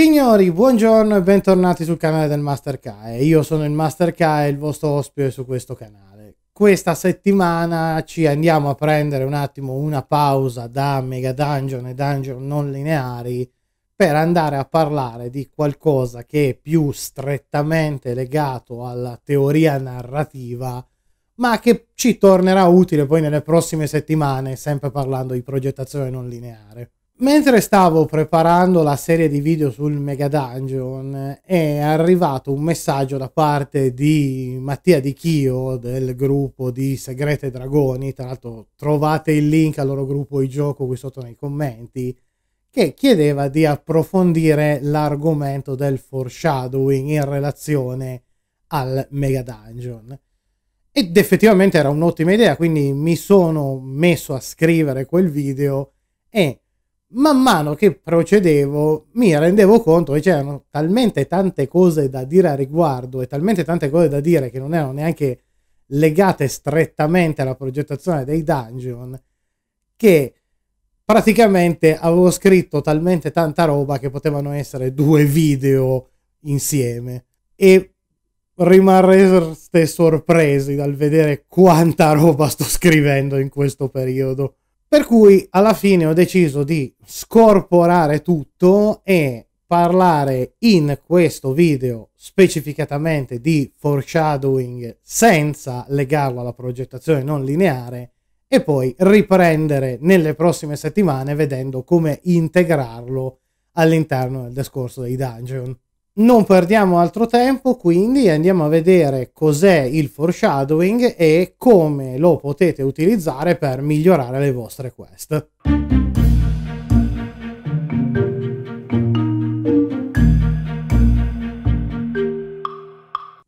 Signori, buongiorno e bentornati sul canale del Master Kai. Io sono il Master Kai, il vostro ospite su questo canale. Questa settimana ci andiamo a prendere un attimo una pausa da Mega Dungeon e Dungeon non lineari per andare a parlare di qualcosa che è più strettamente legato alla teoria narrativa, ma che ci tornerà utile poi nelle prossime settimane, sempre parlando di progettazione non lineare. Mentre stavo preparando la serie di video sul Mega Dungeon è arrivato un messaggio da parte di Mattia Di Chio del gruppo di Segrete Dragoni, tra l'altro trovate il link al loro gruppo di gioco qui sotto nei commenti, che chiedeva di approfondire l'argomento del foreshadowing in relazione al Mega Dungeon. Ed effettivamente era un'ottima idea, quindi mi sono messo a scrivere quel video e man mano che procedevo mi rendevo conto che c'erano talmente tante cose da dire a riguardo e talmente tante cose da dire che non erano neanche legate strettamente alla progettazione dei dungeon che praticamente avevo scritto talmente tanta roba che potevano essere due video insieme e rimarreste sorpresi dal vedere quanta roba sto scrivendo in questo periodo per cui alla fine ho deciso di scorporare tutto e parlare in questo video specificatamente di foreshadowing senza legarlo alla progettazione non lineare e poi riprendere nelle prossime settimane vedendo come integrarlo all'interno del discorso dei dungeon. Non perdiamo altro tempo, quindi andiamo a vedere cos'è il foreshadowing e come lo potete utilizzare per migliorare le vostre quest.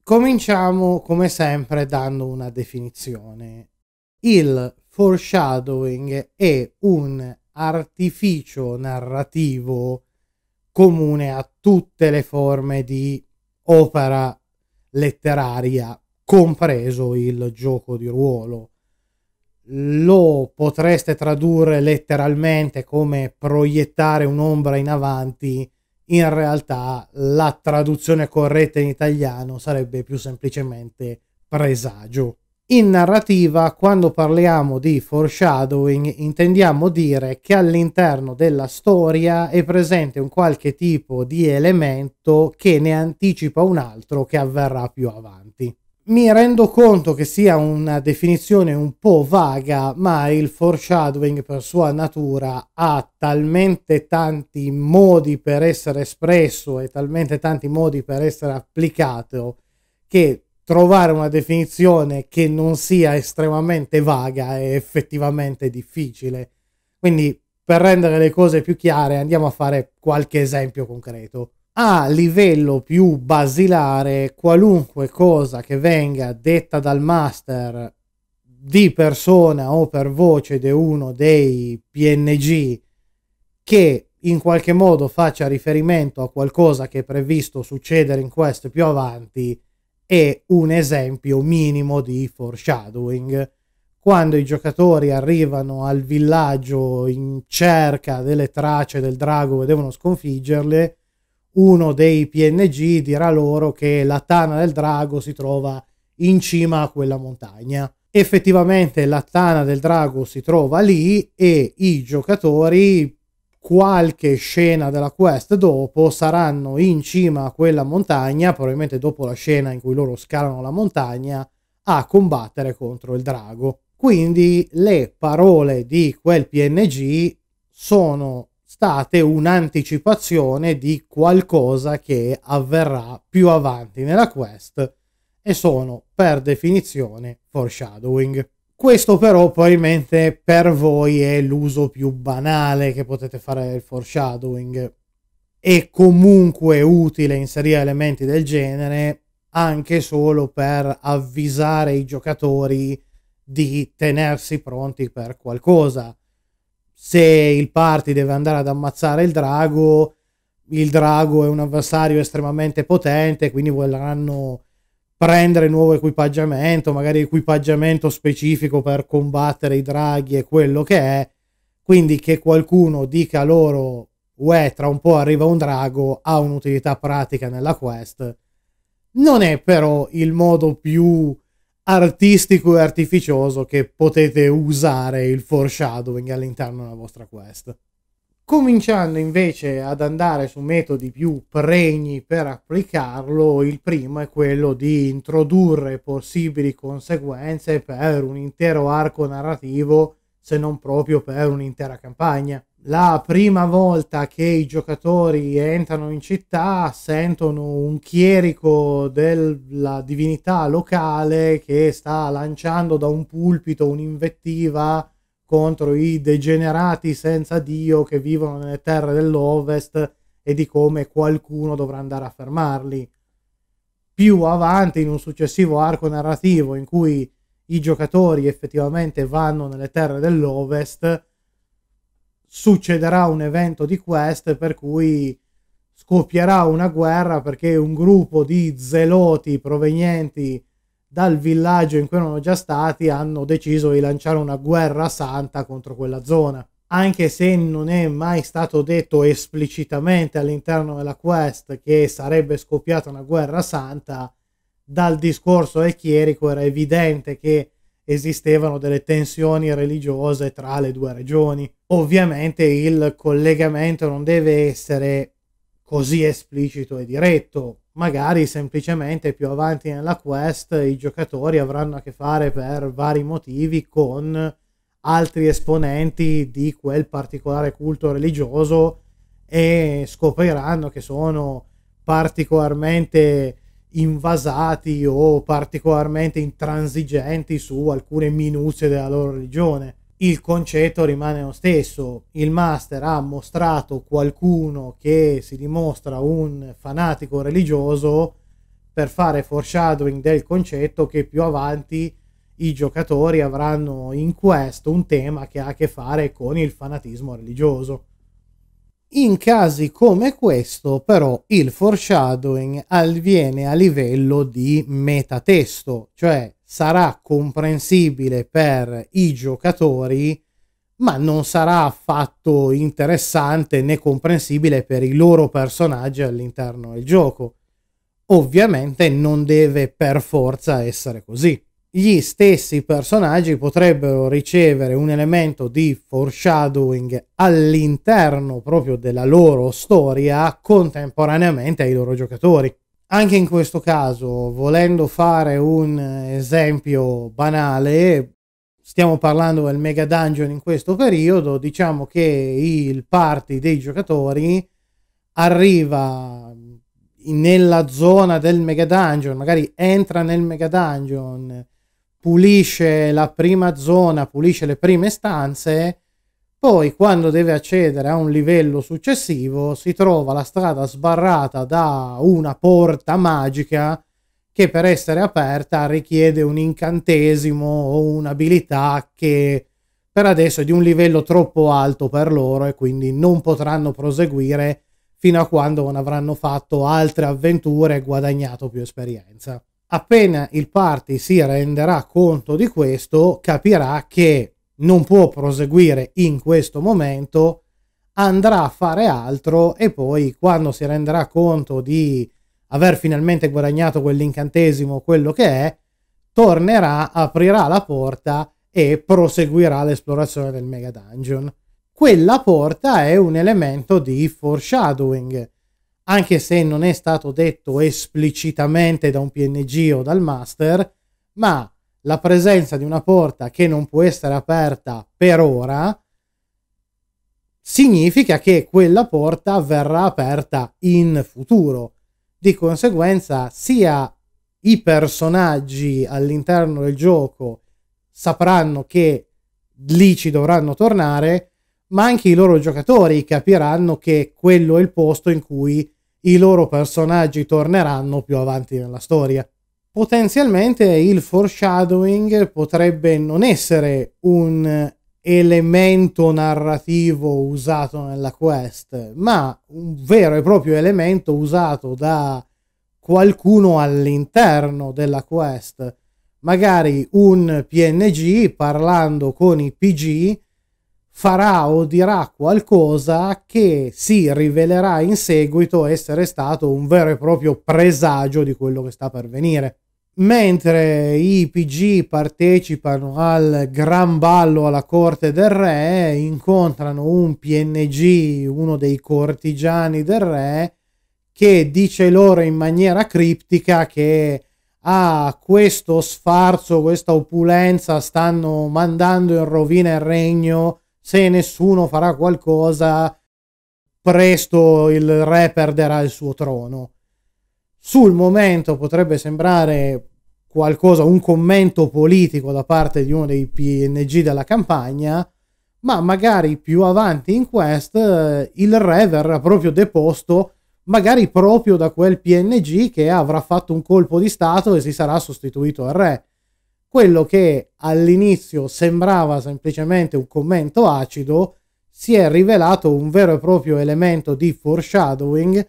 Cominciamo come sempre dando una definizione. Il foreshadowing è un artificio narrativo comune a tutte le forme di opera letteraria, compreso il gioco di ruolo. Lo potreste tradurre letteralmente come proiettare un'ombra in avanti, in realtà la traduzione corretta in italiano sarebbe più semplicemente presagio. In narrativa, quando parliamo di foreshadowing, intendiamo dire che all'interno della storia è presente un qualche tipo di elemento che ne anticipa un altro che avverrà più avanti. Mi rendo conto che sia una definizione un po' vaga, ma il foreshadowing per sua natura ha talmente tanti modi per essere espresso e talmente tanti modi per essere applicato che trovare una definizione che non sia estremamente vaga è effettivamente difficile. Quindi, per rendere le cose più chiare, andiamo a fare qualche esempio concreto. A livello più basilare, qualunque cosa che venga detta dal master di persona o per voce di uno dei PNG che in qualche modo faccia riferimento a qualcosa che è previsto succedere in quest più avanti, è un esempio minimo di foreshadowing. Quando i giocatori arrivano al villaggio in cerca delle tracce del drago e devono sconfiggerle, uno dei PNG dirà loro che la tana del drago si trova in cima a quella montagna. Effettivamente la tana del drago si trova lì e i giocatori qualche scena della quest dopo saranno in cima a quella montagna, probabilmente dopo la scena in cui loro scalano la montagna, a combattere contro il drago. Quindi le parole di quel PNG sono state un'anticipazione di qualcosa che avverrà più avanti nella quest e sono per definizione foreshadowing. Questo però probabilmente per voi è l'uso più banale che potete fare del foreshadowing. È comunque utile inserire elementi del genere anche solo per avvisare i giocatori di tenersi pronti per qualcosa. Se il party deve andare ad ammazzare il drago, il drago è un avversario estremamente potente, quindi vorranno prendere nuovo equipaggiamento, magari equipaggiamento specifico per combattere i draghi e quello che è. Quindi che qualcuno dica loro, uè, tra un po' arriva un drago, ha un'utilità pratica nella quest. Non è però il modo più artistico e artificioso che potete usare il foreshadowing all'interno della vostra quest. Cominciando invece ad andare su metodi più pregni per applicarlo, il primo è quello di introdurre possibili conseguenze per un intero arco narrativo, se non proprio per un'intera campagna. La prima volta che i giocatori entrano in città sentono un chierico della divinità locale che sta lanciando da un pulpito un'invettiva contro i degenerati senza Dio che vivono nelle terre dell'Ovest e di come qualcuno dovrà andare a fermarli. Più avanti, in un successivo arco narrativo in cui i giocatori effettivamente vanno nelle terre dell'Ovest, succederà un evento di quest per cui scoppierà una guerra perché un gruppo di zeloti provenienti da dal villaggio in cui erano già stati hanno deciso di lanciare una guerra santa contro quella zona. Anche se non è mai stato detto esplicitamente all'interno della quest che sarebbe scoppiata una guerra santa, dal discorso del chierico era evidente che esistevano delle tensioni religiose tra le due regioni. Ovviamente il collegamento non deve essere così esplicito e diretto, magari semplicemente più avanti nella quest i giocatori avranno a che fare per vari motivi con altri esponenti di quel particolare culto religioso e scopriranno che sono particolarmente invasati o particolarmente intransigenti su alcune minuzie della loro religione il concetto rimane lo stesso. Il master ha mostrato qualcuno che si dimostra un fanatico religioso per fare foreshadowing del concetto che più avanti i giocatori avranno in questo un tema che ha a che fare con il fanatismo religioso. In casi come questo, però, il foreshadowing avviene a livello di metatesto, cioè sarà comprensibile per i giocatori, ma non sarà affatto interessante né comprensibile per i loro personaggi all'interno del gioco. Ovviamente non deve per forza essere così. Gli stessi personaggi potrebbero ricevere un elemento di foreshadowing all'interno proprio della loro storia contemporaneamente ai loro giocatori. Anche in questo caso, volendo fare un esempio banale, stiamo parlando del Mega Dungeon in questo periodo, diciamo che il party dei giocatori arriva nella zona del Mega Dungeon, magari entra nel Mega Dungeon, pulisce la prima zona, pulisce le prime stanze poi, quando deve accedere a un livello successivo, si trova la strada sbarrata da una porta magica che per essere aperta richiede un incantesimo o un'abilità che per adesso è di un livello troppo alto per loro e quindi non potranno proseguire fino a quando non avranno fatto altre avventure e guadagnato più esperienza. Appena il party si renderà conto di questo, capirà che non può proseguire in questo momento, andrà a fare altro e poi quando si renderà conto di aver finalmente guadagnato quell'incantesimo, quello che è, tornerà, aprirà la porta e proseguirà l'esplorazione del Mega Dungeon. Quella porta è un elemento di foreshadowing, anche se non è stato detto esplicitamente da un PNG o dal master, ma la presenza di una porta che non può essere aperta per ora significa che quella porta verrà aperta in futuro. Di conseguenza, sia i personaggi all'interno del gioco sapranno che lì ci dovranno tornare, ma anche i loro giocatori capiranno che quello è il posto in cui i loro personaggi torneranno più avanti nella storia potenzialmente il foreshadowing potrebbe non essere un elemento narrativo usato nella quest, ma un vero e proprio elemento usato da qualcuno all'interno della quest. Magari un PNG parlando con i PG farà o dirà qualcosa che si rivelerà in seguito essere stato un vero e proprio presagio di quello che sta per venire mentre i PG partecipano al gran ballo alla corte del re, incontrano un PNG, uno dei cortigiani del re, che dice loro in maniera criptica che a ah, questo sfarzo, questa opulenza stanno mandando in rovina il regno, se nessuno farà qualcosa, presto il re perderà il suo trono sul momento potrebbe sembrare qualcosa, un commento politico da parte di uno dei PNG della campagna, ma magari più avanti in quest eh, il re verrà proprio deposto, magari proprio da quel PNG che avrà fatto un colpo di Stato e si sarà sostituito al re. Quello che all'inizio sembrava semplicemente un commento acido si è rivelato un vero e proprio elemento di foreshadowing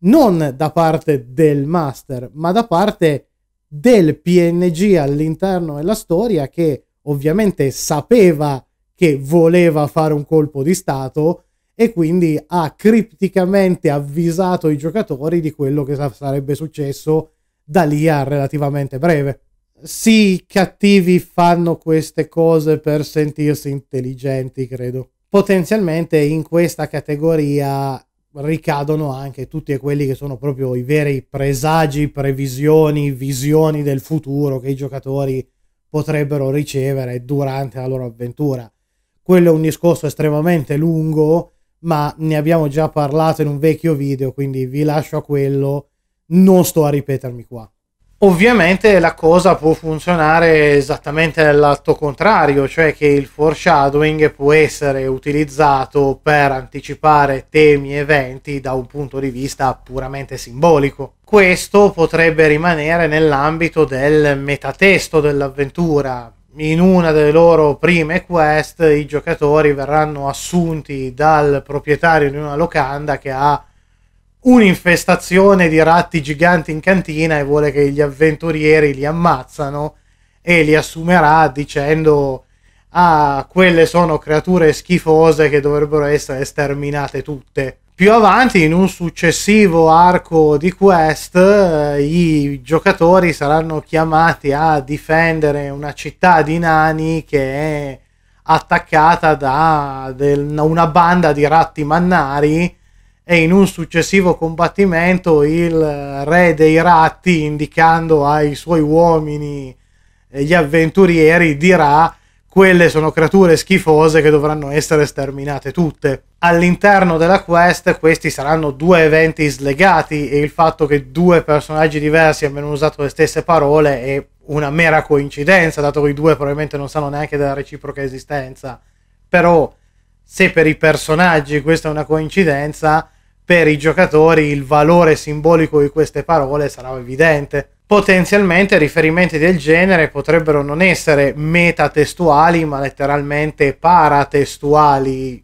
non da parte del master, ma da parte di del PNG all'interno della storia che ovviamente sapeva che voleva fare un colpo di Stato e quindi ha cripticamente avvisato i giocatori di quello che sarebbe successo da lì a relativamente breve. Sì, i cattivi fanno queste cose per sentirsi intelligenti, credo. Potenzialmente in questa categoria ricadono anche tutti quelli che sono proprio i veri presagi, previsioni, visioni del futuro che i giocatori potrebbero ricevere durante la loro avventura. Quello è un discorso estremamente lungo, ma ne abbiamo già parlato in un vecchio video, quindi vi lascio a quello, non sto a ripetermi qua. Ovviamente la cosa può funzionare esattamente nell'atto contrario, cioè che il foreshadowing può essere utilizzato per anticipare temi e eventi da un punto di vista puramente simbolico. Questo potrebbe rimanere nell'ambito del metatesto dell'avventura. In una delle loro prime quest i giocatori verranno assunti dal proprietario di una locanda che ha un'infestazione di ratti giganti in cantina e vuole che gli avventurieri li ammazzano e li assumerà dicendo ah quelle sono creature schifose che dovrebbero essere sterminate tutte più avanti in un successivo arco di quest eh, i giocatori saranno chiamati a difendere una città di nani che è attaccata da una banda di ratti mannari e in un successivo combattimento il re dei ratti, indicando ai suoi uomini gli avventurieri, dirà quelle sono creature schifose che dovranno essere sterminate tutte. All'interno della quest questi saranno due eventi slegati e il fatto che due personaggi diversi abbiano usato le stesse parole è una mera coincidenza, dato che i due probabilmente non sanno neanche della reciproca esistenza. Però se per i personaggi questa è una coincidenza, per i giocatori il valore simbolico di queste parole sarà evidente. Potenzialmente riferimenti del genere potrebbero non essere metatestuali, ma letteralmente paratestuali.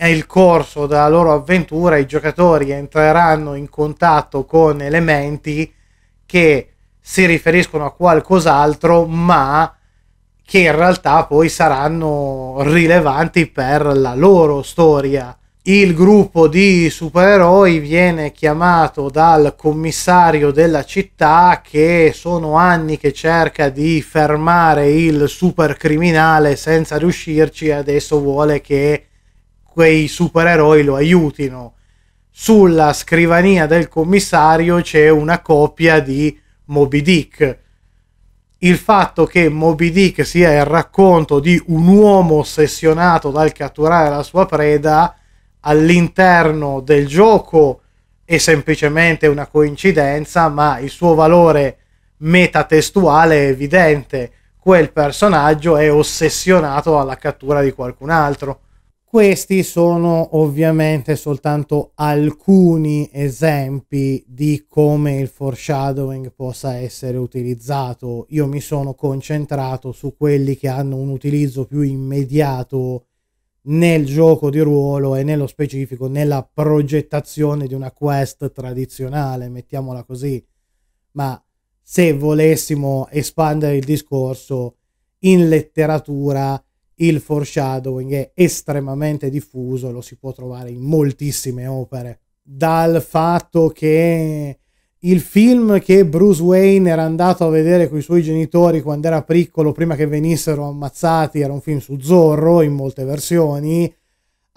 Nel corso della loro avventura i giocatori entreranno in contatto con elementi che si riferiscono a qualcos'altro, ma che in realtà poi saranno rilevanti per la loro storia il gruppo di supereroi viene chiamato dal commissario della città che sono anni che cerca di fermare il supercriminale senza riuscirci e adesso vuole che quei supereroi lo aiutino. Sulla scrivania del commissario c'è una copia di Moby Dick. Il fatto che Moby Dick sia il racconto di un uomo ossessionato dal catturare la sua preda all'interno del gioco è semplicemente una coincidenza, ma il suo valore metatestuale è evidente. Quel personaggio è ossessionato alla cattura di qualcun altro. Questi sono ovviamente soltanto alcuni esempi di come il foreshadowing possa essere utilizzato. Io mi sono concentrato su quelli che hanno un utilizzo più immediato nel gioco di ruolo e nello specifico nella progettazione di una quest tradizionale, mettiamola così. Ma se volessimo espandere il discorso in letteratura, il foreshadowing è estremamente diffuso, lo si può trovare in moltissime opere. Dal fatto che il film che Bruce Wayne era andato a vedere con i suoi genitori quando era piccolo, prima che venissero ammazzati, era un film su Zorro in molte versioni,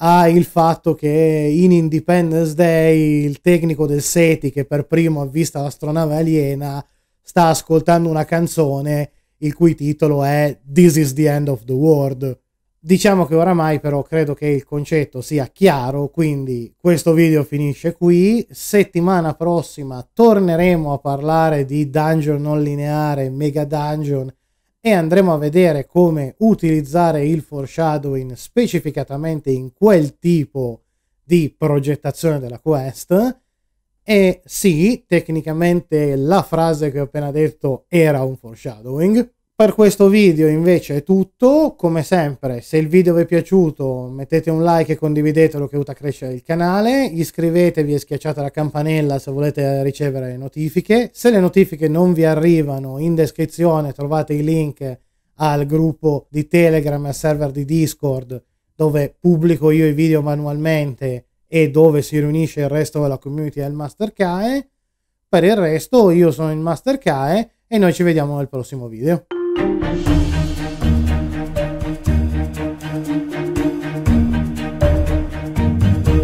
ha il fatto che in Independence Day il tecnico del SETI, che per primo ha visto l'astronave aliena, sta ascoltando una canzone il cui titolo è This is the end of the world. Diciamo che oramai però credo che il concetto sia chiaro, quindi questo video finisce qui. Settimana prossima torneremo a parlare di dungeon non lineare, mega dungeon e andremo a vedere come utilizzare il foreshadowing specificatamente in quel tipo di progettazione della quest. E sì, tecnicamente la frase che ho appena detto era un foreshadowing, per questo video invece è tutto, come sempre se il video vi è piaciuto mettete un like e condividetelo che aiuta a crescere il canale, iscrivetevi e schiacciate la campanella se volete ricevere notifiche, se le notifiche non vi arrivano in descrizione trovate i link al gruppo di Telegram e al server di Discord dove pubblico io i video manualmente e dove si riunisce il resto della community del Mastercae. Per il resto io sono il Mastercae e noi ci vediamo nel prossimo video.